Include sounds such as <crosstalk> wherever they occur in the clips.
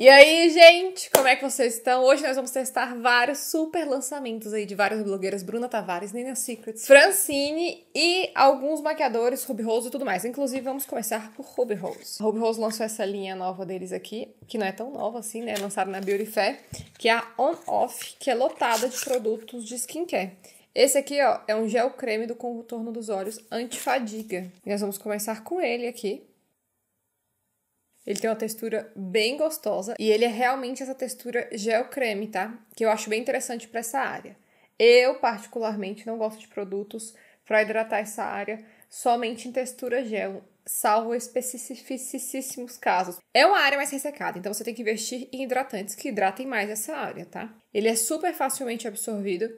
E aí, gente, como é que vocês estão? Hoje nós vamos testar vários super lançamentos aí de várias blogueiras, Bruna Tavares, Nina Secrets, Francine e alguns maquiadores, Ruby Rose e tudo mais. Inclusive, vamos começar por Ruby Rose. Ruby Rose lançou essa linha nova deles aqui, que não é tão nova assim, né? Lançada na Beauty Fair, que é a On Off, que é lotada de produtos de skincare. Esse aqui, ó, é um gel creme do contorno dos olhos anti-fadiga. Nós vamos começar com ele aqui. Ele tem uma textura bem gostosa e ele é realmente essa textura gel creme, tá? Que eu acho bem interessante para essa área. Eu, particularmente, não gosto de produtos para hidratar essa área somente em textura gel, salvo especificíssimos casos. É uma área mais ressecada, então você tem que investir em hidratantes que hidratem mais essa área, tá? Ele é super facilmente absorvido,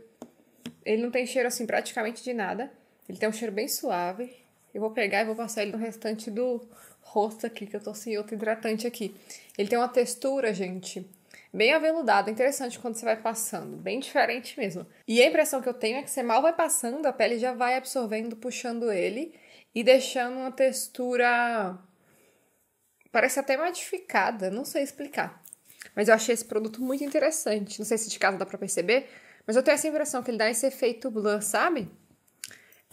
ele não tem cheiro assim praticamente de nada, ele tem um cheiro bem suave. Eu vou pegar e vou passar ele no restante do rosto aqui, que eu tô sem outro hidratante aqui. Ele tem uma textura, gente, bem aveludada, interessante quando você vai passando, bem diferente mesmo. E a impressão que eu tenho é que você mal vai passando, a pele já vai absorvendo, puxando ele e deixando uma textura. Parece até modificada, não sei explicar. Mas eu achei esse produto muito interessante. Não sei se de casa dá pra perceber, mas eu tenho essa impressão que ele dá esse efeito blur, sabe?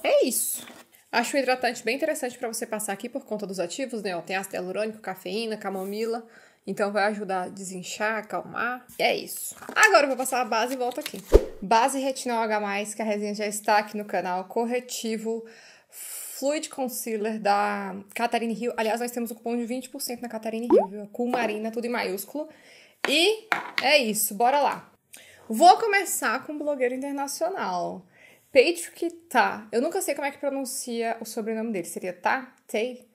É isso. Acho um hidratante bem interessante para você passar aqui por conta dos ativos, né? tem ácido hialurônico, cafeína, camomila. Então vai ajudar a desinchar, acalmar. E é isso. Agora eu vou passar a base e volto aqui. Base Retinol H+, que a resenha já está aqui no canal. Corretivo Fluid Concealer da Catarine Hill. Aliás, nós temos um cupom de 20% na Catarine Hill, viu? Com Marina, tudo em maiúsculo. E é isso, bora lá. Vou começar com blogueiro internacional. Patrick Ta, tá. Eu nunca sei como é que pronuncia o sobrenome dele. Seria Ta tá? Tay?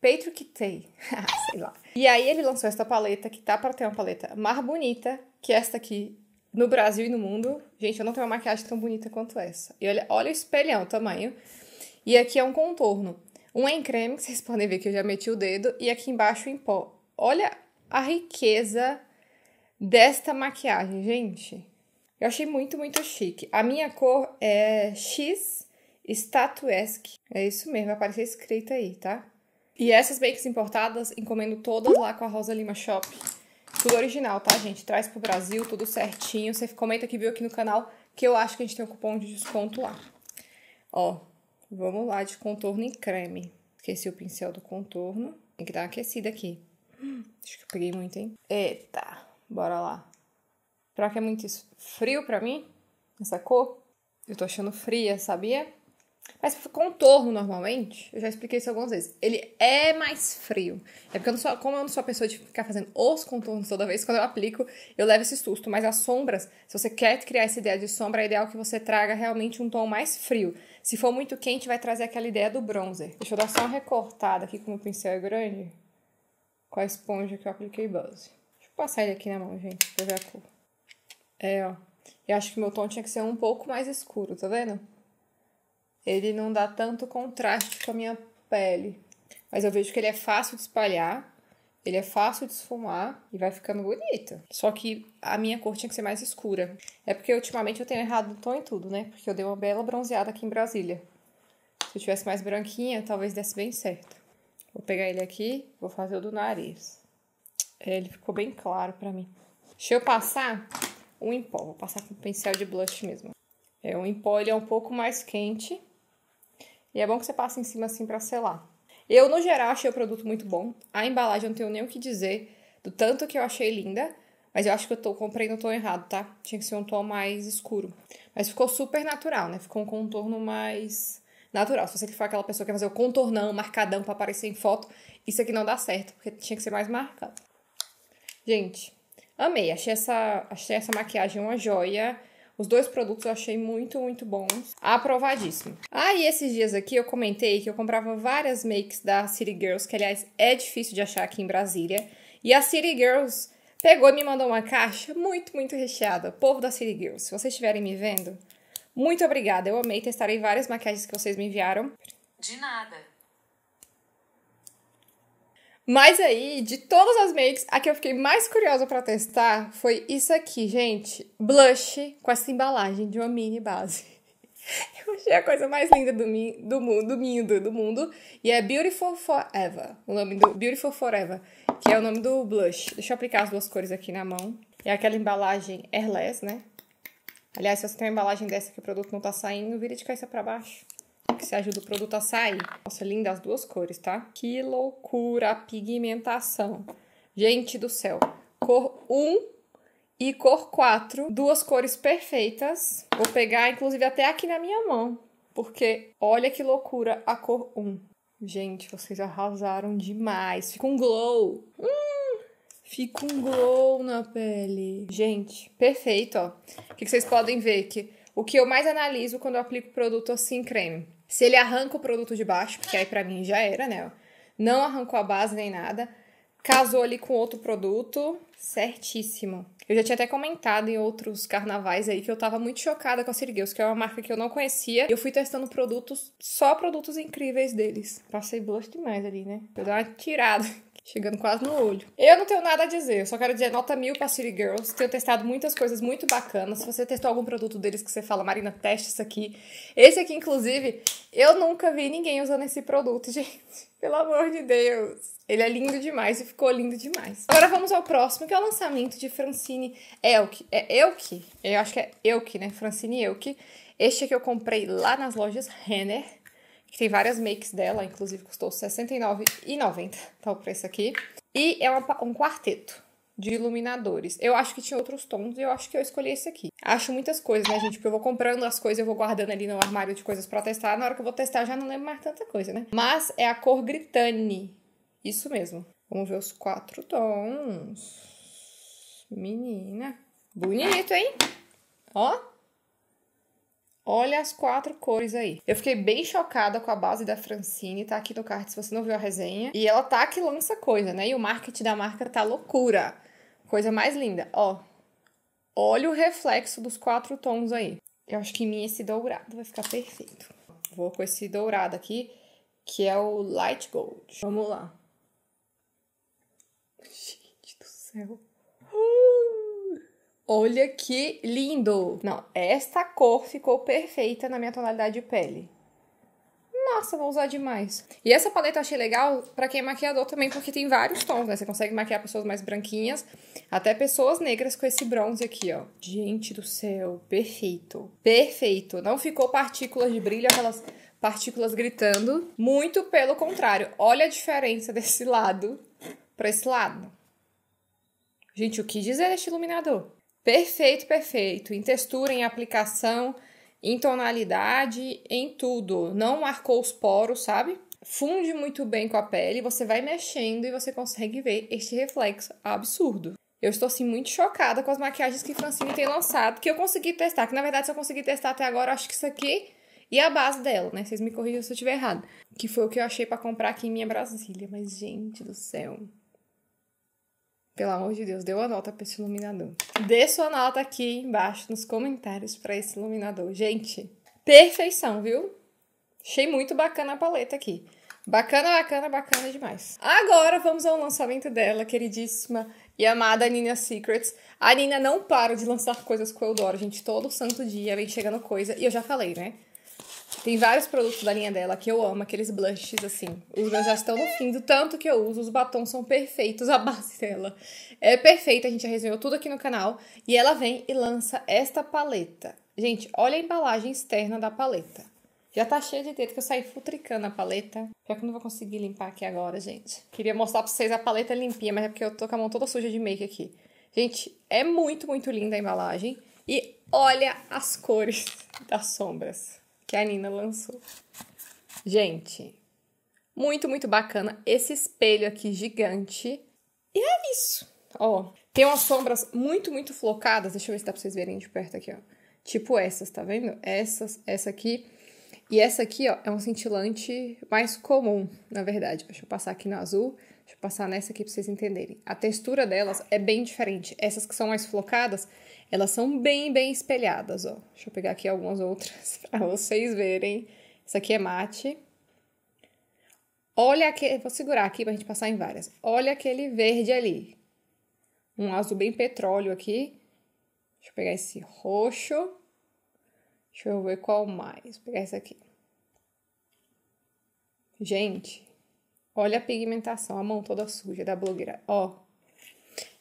Patrick Tay. <laughs> Ah, sei lá. E aí ele lançou esta paleta, que tá para ter uma paleta mais bonita que esta aqui no Brasil e no mundo. Gente, eu não tenho uma maquiagem tão bonita quanto essa. E olha, olha o espelhão, o tamanho. E aqui é um contorno. Um é em creme, que vocês podem ver que eu já meti o dedo. E aqui embaixo em pó. Olha a riqueza desta maquiagem, gente. Eu achei muito, muito chique. A minha cor é X Statuesque. É isso mesmo, vai aparecer escrito aí, tá? E essas bakes importadas, encomendo todas lá com a Rosa Lima Shop. Tudo original, tá, gente? Traz pro Brasil, tudo certinho. Você comenta que viu aqui no canal que eu acho que a gente tem um cupom de desconto lá. Ó, vamos lá de contorno em creme. Esqueci o pincel do contorno. Tem que dar uma aquecida aqui. Hum, acho que eu peguei muito, hein? Eita, bora lá. Será que é muito frio para mim? Essa cor? Eu tô achando fria, sabia? Mas contorno, normalmente, eu já expliquei isso algumas vezes, ele é mais frio. É porque eu sou, como eu não sou a pessoa de ficar fazendo os contornos toda vez, quando eu aplico, eu levo esse susto. Mas as sombras, se você quer criar essa ideia de sombra, é ideal que você traga realmente um tom mais frio. Se for muito quente, vai trazer aquela ideia do bronzer. Deixa eu dar só uma recortada aqui, como o pincel é grande, com a esponja que eu apliquei base. Deixa eu passar ele aqui na mão, gente, pra ver a cor. É, ó. Eu acho que meu tom tinha que ser um pouco mais escuro, tá vendo? Ele não dá tanto contraste com a minha pele. Mas eu vejo que ele é fácil de espalhar, ele é fácil de esfumar e vai ficando bonito. Só que a minha cor tinha que ser mais escura. É porque ultimamente eu tenho errado o tom em tudo, né? Porque eu dei uma bela bronzeada aqui em Brasília. Se eu tivesse mais branquinha, talvez desse bem certo. Vou pegar ele aqui, vou fazer o do nariz. É, ele ficou bem claro pra mim. Deixa eu passar o em pó. Vou passar com o pincel de blush mesmo. É, o em pó ele é um pouco mais quente. E é bom que você passe em cima assim para selar. Eu, no geral, achei o produto muito bom. A embalagem eu não tenho nem o que dizer do tanto que eu achei linda. Mas eu acho que eu tô, comprei no tom errado, tá? Tinha que ser um tom mais escuro. Mas ficou super natural, né? Ficou um contorno mais natural. Se você que for aquela pessoa que quer fazer o contornão, marcadão para aparecer em foto, isso aqui não dá certo, porque tinha que ser mais marcado. Gente, Amei, achei essa, achei essa maquiagem uma joia. Os dois produtos eu achei muito, muito bons. Aprovadíssimo. Ah, e esses dias aqui eu comentei que eu comprava várias makes da City Girls, que aliás é difícil de achar aqui em Brasília. E a City Girls pegou e me mandou uma caixa muito, muito recheada. Povo da City Girls, se vocês estiverem me vendo, muito obrigada. Eu amei, testarei várias maquiagens que vocês me enviaram. De nada. Mas aí, de todas as makes, a que eu fiquei mais curiosa para testar foi isso aqui, gente. Blush com essa embalagem de uma mini base. <laughs> Eu achei a coisa mais linda do, mi do mundo, do, do mundo. E é Beautiful Forever. O nome do Beautiful Forever, que é o nome do blush. Deixa eu aplicar as duas cores aqui na mão. É aquela embalagem Airless, né? Aliás, se você tem uma embalagem dessa que o produto não tá saindo, vira de cabeça para baixo que se ajuda o produto a sair. Nossa, linda as duas cores, tá? Que loucura a pigmentação. Gente do céu. Cor 1 e cor 4, duas cores perfeitas. Vou pegar, inclusive, até aqui na minha mão, porque olha que loucura a cor 1. Gente, vocês arrasaram demais. Fica um glow. Hum, fica um glow na pele. Gente, perfeito, ó. O que vocês podem ver que o que eu mais analiso quando eu aplico produto assim creme se ele arranca o produto de baixo, porque aí para mim já era, né? Não arrancou a base nem nada. Casou ali com outro produto, certíssimo. Eu já tinha até comentado em outros carnavais aí que eu tava muito chocada com a Sirgueus, que é uma marca que eu não conhecia. E eu fui testando produtos, só produtos incríveis deles. Passei blush demais ali, né? Eu dei uma tirada. Chegando quase no olho. Eu não tenho nada a dizer, eu só quero dizer nota mil pra City Girls. Tenho testado muitas coisas muito bacanas. Se você testou algum produto deles que você fala, Marina, teste isso aqui. Esse aqui, inclusive, eu nunca vi ninguém usando esse produto, <laughs> gente. Pelo amor de Deus. Ele é lindo demais e ficou lindo demais. Agora vamos ao próximo, que é o lançamento de Francine Elk. É Elk? Eu acho que é Elk, né? Francine Elk. Este aqui eu comprei lá nas lojas Renner que tem várias makes dela, inclusive custou R$ 69,90, tá o preço aqui. E é uma, um quarteto de iluminadores. Eu acho que tinha outros tons e eu acho que eu escolhi esse aqui. Acho muitas coisas, né, gente? Porque eu vou comprando as coisas, eu vou guardando ali no armário de coisas para testar. Na hora que eu vou testar, eu já não lembro mais tanta coisa, né? Mas é a cor Gritane. Isso mesmo. Vamos ver os quatro tons. Menina. Bonito, hein? Ó. Olha as quatro cores aí. Eu fiquei bem chocada com a base da Francine, tá aqui no card se você não viu a resenha. E ela tá que lança coisa, né? E o marketing da marca tá loucura. Coisa mais linda. Ó, olha o reflexo dos quatro tons aí. Eu acho que em mim esse dourado vai ficar perfeito. Vou com esse dourado aqui, que é o Light Gold. Vamos lá. Gente do céu. Olha que lindo! Não, esta cor ficou perfeita na minha tonalidade de pele. Nossa, vou usar demais. E essa paleta eu achei legal para quem é maquiador também, porque tem vários tons, né? Você consegue maquiar pessoas mais branquinhas, até pessoas negras com esse bronze aqui, ó. Gente do céu, perfeito. Perfeito. Não ficou partículas de brilho, aquelas partículas gritando. Muito pelo contrário. Olha a diferença desse lado para esse lado. Gente, o que dizer deste iluminador? Perfeito, perfeito. Em textura, em aplicação, em tonalidade, em tudo. Não marcou os poros, sabe? Funde muito bem com a pele, você vai mexendo e você consegue ver este reflexo absurdo. Eu estou assim muito chocada com as maquiagens que Francine tem lançado, que eu consegui testar, que na verdade se eu consegui testar até agora, acho que isso aqui e a base dela, né? Vocês me corrijam se eu estiver errado. Que foi o que eu achei para comprar aqui em minha Brasília, mas gente do céu. Pelo amor de Deus, dê uma nota para esse iluminador. Dê sua nota aqui embaixo nos comentários para esse iluminador. Gente, perfeição, viu? Achei muito bacana a paleta aqui. Bacana, bacana, bacana demais. Agora vamos ao lançamento dela, queridíssima e amada Nina Secrets. A Nina não para de lançar coisas que eu adoro, gente. Todo santo dia vem chegando coisa. E eu já falei, né? Tem vários produtos da linha dela que eu amo, aqueles blushes assim. Os meus já estão no fim, do tanto que eu uso, os batons são perfeitos, a base dela é perfeita, a gente já resumiu tudo aqui no canal. E ela vem e lança esta paleta. Gente, olha a embalagem externa da paleta. Já tá cheia de dedo que eu saí futricando a paleta. Pior que eu não vou conseguir limpar aqui agora, gente. Queria mostrar pra vocês a paleta limpinha, mas é porque eu tô com a mão toda suja de make aqui. Gente, é muito, muito linda a embalagem. E olha as cores das sombras que a Nina lançou. Gente, muito, muito bacana. Esse espelho aqui gigante. E é isso. Ó, tem umas sombras muito, muito flocadas. Deixa eu ver se dá pra vocês verem de perto aqui, ó. Tipo essas, tá vendo? Essas, essa aqui. E essa aqui, ó, é um cintilante mais comum, na verdade. Deixa eu passar aqui no azul. Deixa eu passar nessa aqui para vocês entenderem. A textura delas é bem diferente. Essas que são mais flocadas, elas são bem, bem espelhadas, ó. Deixa eu pegar aqui algumas outras <laughs> para vocês verem. Essa aqui é mate. Olha aquele... Vou segurar aqui para a gente passar em várias. Olha aquele verde ali. Um azul bem petróleo aqui. Deixa eu pegar esse roxo. Deixa eu ver qual mais. Vou pegar esse aqui. Gente, Olha a pigmentação, a mão toda suja da blogueira. Ó.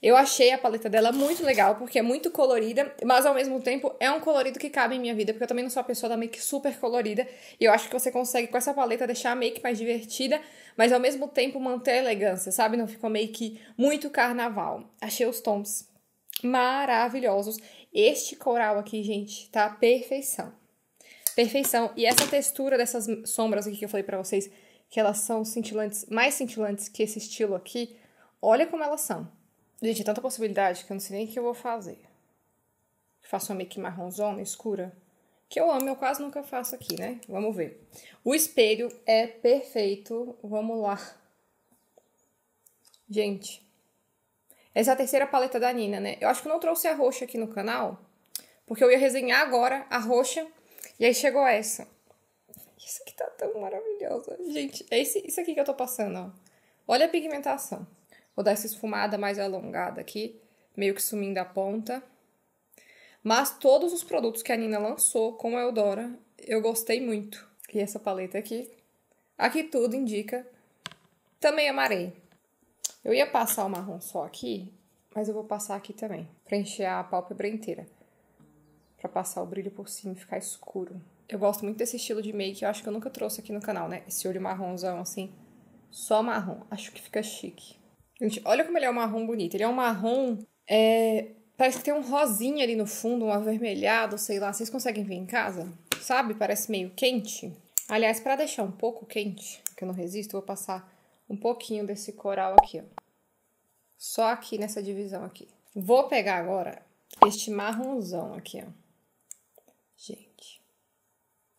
Eu achei a paleta dela muito legal, porque é muito colorida, mas ao mesmo tempo é um colorido que cabe em minha vida, porque eu também não sou a pessoa da make super colorida, e eu acho que você consegue com essa paleta deixar a make mais divertida, mas ao mesmo tempo manter a elegância, sabe? Não ficou make muito carnaval. Achei os tons maravilhosos. Este coral aqui, gente, tá perfeição. Perfeição. E essa textura dessas sombras aqui que eu falei para vocês, que elas são cintilantes, mais cintilantes que esse estilo aqui, olha como elas são. Gente, é tanta possibilidade que eu não sei nem o que eu vou fazer. Faço uma make marronzona escura, que eu amo, eu quase nunca faço aqui, né? Vamos ver. O espelho é perfeito, vamos lá. Gente, essa é a terceira paleta da Nina, né? Eu acho que eu não trouxe a roxa aqui no canal, porque eu ia resenhar agora a roxa, e aí chegou essa. Isso aqui tá tão maravilhoso. Gente, é esse, isso aqui que eu tô passando, ó. Olha a pigmentação. Vou dar essa esfumada mais alongada aqui, meio que sumindo a ponta. Mas todos os produtos que a Nina lançou com a Eudora, eu gostei muito. E essa paleta aqui, aqui tudo indica, também amarei. Eu ia passar o marrom só aqui, mas eu vou passar aqui também, preencher a pálpebra inteira, para passar o brilho por cima e ficar escuro. Eu gosto muito desse estilo de make, eu acho que eu nunca trouxe aqui no canal, né? Esse olho marronzão, assim, só marrom. Acho que fica chique. Gente, olha como ele é um marrom bonito. Ele é um marrom, é... parece que tem um rosinha ali no fundo, um avermelhado, sei lá. Vocês conseguem ver em casa? Sabe? Parece meio quente. Aliás, para deixar um pouco quente, que eu não resisto, eu vou passar um pouquinho desse coral aqui, ó. Só aqui nessa divisão aqui. Vou pegar agora este marronzão aqui, ó. Gente.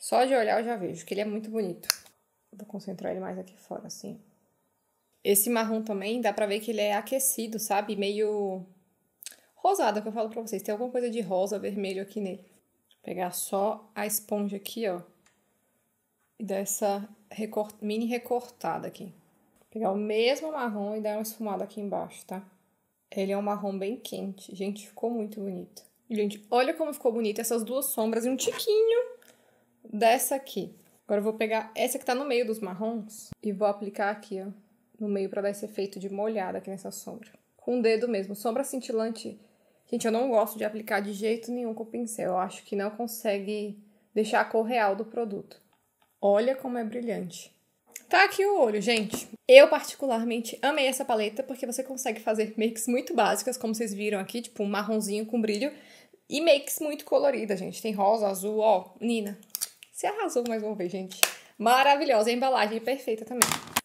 Só de olhar eu já vejo, que ele é muito bonito. Vou concentrar ele mais aqui fora, assim. Esse marrom também, dá pra ver que ele é aquecido, sabe? Meio rosado, é que eu falo pra vocês. Tem alguma coisa de rosa, vermelho aqui nele. Vou pegar só a esponja aqui, ó. E dar essa recort... mini recortada aqui. Vou pegar o mesmo marrom e dar uma esfumada aqui embaixo, tá? Ele é um marrom bem quente. Gente, ficou muito bonito. Gente, olha como ficou bonito essas duas sombras e um tiquinho dessa aqui. Agora eu vou pegar essa que tá no meio dos marrons e vou aplicar aqui, ó, no meio para dar esse efeito de molhada aqui nessa sombra. Com o dedo mesmo. Sombra cintilante, gente, eu não gosto de aplicar de jeito nenhum com o pincel. Eu acho que não consegue deixar a cor real do produto. Olha como é brilhante. Tá aqui o olho, gente. Eu particularmente amei essa paleta porque você consegue fazer makes muito básicas, como vocês viram aqui, tipo um marronzinho com brilho, e makes muito coloridas, gente. Tem rosa, azul, ó, Nina, você arrasou mais uma vez, gente. Maravilhosa, a embalagem é perfeita também.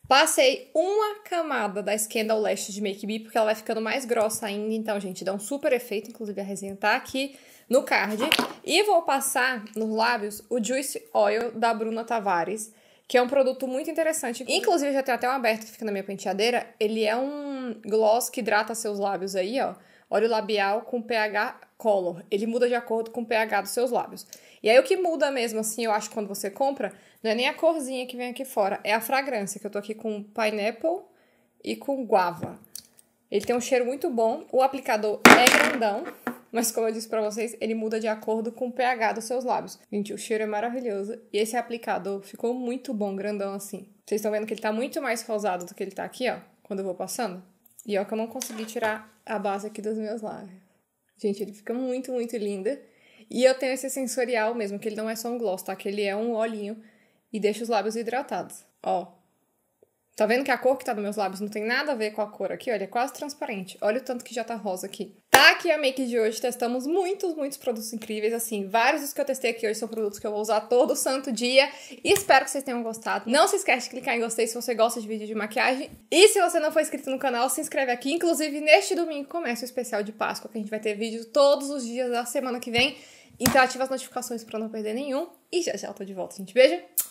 Passei uma camada da Scandal Lash de Make Me, porque ela vai ficando mais grossa ainda. Então, gente, dá um super efeito. Inclusive, a resenha tá aqui no card. E vou passar nos lábios o Juice Oil da Bruna Tavares, que é um produto muito interessante. Inclusive, já tem até um aberto que fica na minha penteadeira. Ele é um gloss que hidrata seus lábios aí, ó óleo labial com pH color. Ele muda de acordo com o pH dos seus lábios. E aí o que muda mesmo, assim, eu acho, quando você compra, não é nem a corzinha que vem aqui fora, é a fragrância, que eu tô aqui com pineapple e com guava. Ele tem um cheiro muito bom, o aplicador é grandão, mas como eu disse para vocês, ele muda de acordo com o pH dos seus lábios. Gente, o cheiro é maravilhoso e esse aplicador ficou muito bom, grandão assim. Vocês estão vendo que ele tá muito mais rosado do que ele tá aqui, ó, quando eu vou passando. E ó que eu não consegui tirar a base aqui dos meus lábios. Gente, ele fica muito, muito linda. E eu tenho esse sensorial mesmo, que ele não é só um gloss, tá? Que ele é um olhinho e deixa os lábios hidratados. Ó. Tá vendo que a cor que tá nos meus lábios não tem nada a ver com a cor aqui? Olha, é quase transparente. Olha o tanto que já tá rosa aqui. Tá aqui a make de hoje. Testamos muitos, muitos produtos incríveis. Assim, vários dos que eu testei aqui hoje são produtos que eu vou usar todo santo dia. E espero que vocês tenham gostado. Não se esquece de clicar em gostei se você gosta de vídeo de maquiagem. E se você não for inscrito no canal, se inscreve aqui. Inclusive, neste domingo começa o especial de Páscoa, que a gente vai ter vídeo todos os dias da semana que vem. Então ativa as notificações para não perder nenhum. E já já eu tô de volta, gente. Beijo!